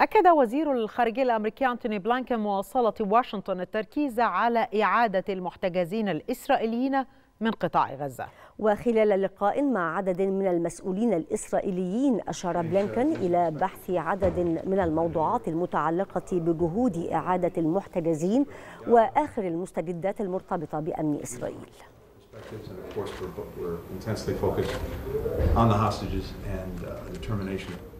أكد وزير الخارجية الأمريكي أنتوني بلانكن مواصلة واشنطن التركيز على إعادة المحتجزين الإسرائيليين من قطاع غزة وخلال لقاء مع عدد من المسؤولين الإسرائيليين أشار بلينكن إلى بحث عدد من الموضوعات المتعلقة بجهود إعادة المحتجزين وآخر المستجدات المرتبطة بأمن إسرائيل And of course, we're, we're intensely focused on the hostages and uh, the termination